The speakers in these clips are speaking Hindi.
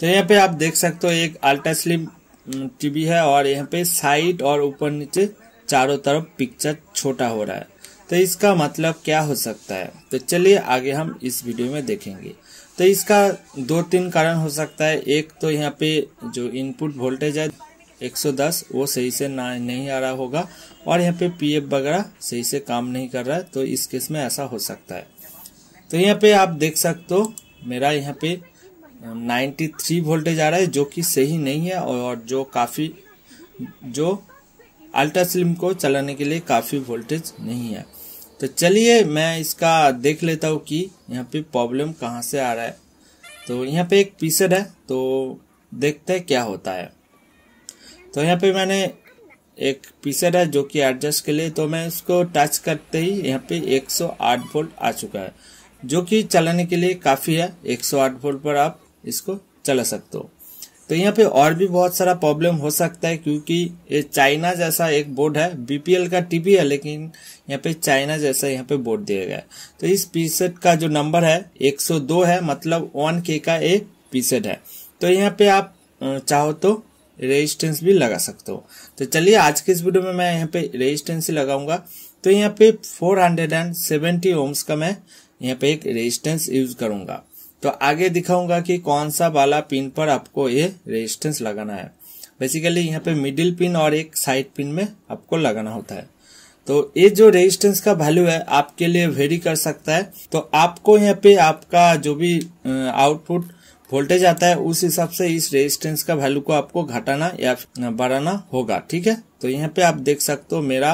तो यहाँ पे आप देख सकते हो एक अल्ट्रा स्लिम टीवी है और यहाँ पे साइड और ऊपर नीचे चारों तरफ पिक्चर छोटा हो रहा है तो इसका मतलब क्या हो सकता है तो चलिए आगे हम इस वीडियो में देखेंगे तो इसका दो तीन कारण हो सकता है एक तो यहाँ पे जो इनपुट वोल्टेज है 110 वो सही से ना नहीं आ रहा होगा और यहाँ पे पीएफ वगैरह सही से काम नहीं कर रहा है तो इस केस में ऐसा हो सकता है तो यहाँ पे आप देख सकते हो मेरा यहाँ पे 93 वोल्टेज आ रहा है जो कि सही नहीं है और जो काफ़ी जो अल्ट्रा स्लिम को चलाने के लिए काफ़ी वोल्टेज नहीं है तो चलिए मैं इसका देख लेता हूँ कि यहाँ पे प्रॉब्लम कहाँ से आ रहा है तो यहाँ पे एक पीसर है तो देखते हैं क्या होता है तो यहाँ पे मैंने एक पीसर है जो कि एडजस्ट के लिए तो मैं उसको टच करते ही यहाँ पे 108 वोल्ट आ चुका है जो कि चलाने के लिए काफ़ी है 108 वोल्ट पर आप इसको चला सकते हो तो यहाँ पे और भी बहुत सारा प्रॉब्लम हो सकता है क्योंकि ये चाइना जैसा एक बोर्ड है बीपीएल का टीपी है लेकिन यहाँ पे चाइना जैसा यहाँ पे बोर्ड दिया गया है तो इस पीसेट का जो नंबर है 102 है मतलब वन के का एक पीसेट है तो यहाँ पे आप चाहो तो रेजिस्टेंस भी लगा सकते हो तो चलिए आज के इस वीडियो में मैं यहाँ पे रेजिस्टेंस ही लगाऊंगा तो यहाँ पे फोर ओम्स का मैं यहाँ पे एक रेजिस्टेंस यूज करूंगा तो आगे दिखाऊंगा कि कौन सा वाला पिन पर आपको ये रेजिस्टेंस लगाना है बेसिकली यहाँ पे मिडिल पिन और एक साइड पिन में आपको लगाना होता है तो ये जो रेजिस्टेंस का वैल्यू है आपके लिए वेरी कर सकता है तो आपको यहाँ पे आपका जो भी आउटपुट वोल्टेज आता है उस हिसाब से इस रेजिस्टेंस का वैल्यू को आपको घटाना या बढ़ाना होगा ठीक है तो यहाँ पे आप देख सकते हो मेरा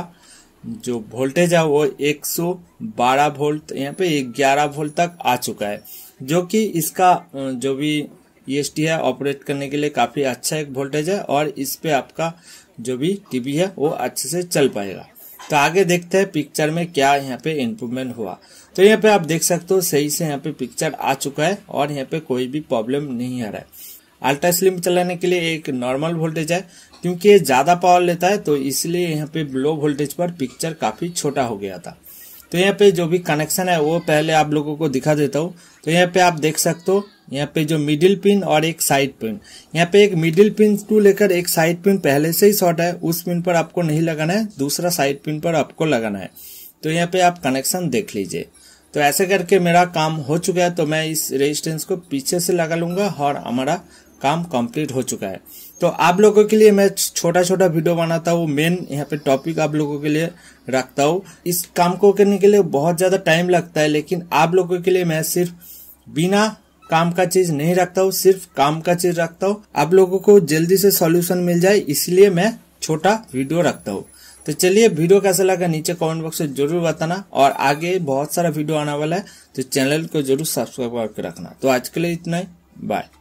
जो वोल्टेज है वो 112 वोल्ट यहाँ पे 11 वोल्ट तक आ चुका है जो कि इसका जो भी ई e है ऑपरेट करने के लिए काफी अच्छा एक वोल्टेज है और इस पे आपका जो भी टीवी है वो अच्छे से चल पाएगा तो आगे देखते हैं पिक्चर में क्या यहाँ पे इम्प्रूवमेंट हुआ तो यहाँ पे आप देख सकते हो सही से यहाँ पे पिक्चर आ चुका है और यहाँ पे कोई भी प्रॉब्लम नहीं आ रहा है अल्ट्रा स्लिम चलाने के लिए एक नॉर्मल वोल्टेज है क्योंकि ये ज़्यादा पावर लेता है तो इसलिए यहाँ पे लो वोल्टेज पर पिक्चर काफ़ी छोटा हो गया था तो यहाँ पे जो भी कनेक्शन है वो पहले आप लोगों को दिखा देता हूँ तो यहाँ पे आप देख सकते हो यहाँ पे जो मिडिल पिन और एक साइड पिन यहाँ पे एक मिडिल पिन टू लेकर एक साइड पिन पहले से ही शॉर्ट है उस पिन पर आपको नहीं लगाना है दूसरा साइड पिन पर आपको लगाना है तो यहाँ पे आप कनेक्शन देख लीजिए तो ऐसे करके मेरा काम हो चुका है तो मैं इस रेजिस्टेंस को पीछे से लगा लूंगा और हमारा काम कंप्लीट हो चुका है तो आप लोगों के लिए मैं छोटा छोटा वीडियो बनाता हूँ मेन यहाँ पे टॉपिक आप लोगों के लिए रखता हूँ इस काम को करने के लिए बहुत ज़्यादा टाइम लगता है लेकिन आप लोगों के लिए मैं सिर्फ बिना काम का चीज नहीं रखता हूँ सिर्फ काम का चीज रखता हूँ आप लोगों को जल्दी से सॉल्यूशन मिल जाए इसलिए मैं छोटा वीडियो रखता हूँ तो चलिए वीडियो कैसा लगा नीचे कमेंट बॉक्स में जरूर बताना और आगे बहुत सारा वीडियो आने वाला है तो चैनल को जरूर सब्सक्राइब करके रखना तो आज के लिए इतना ही बाय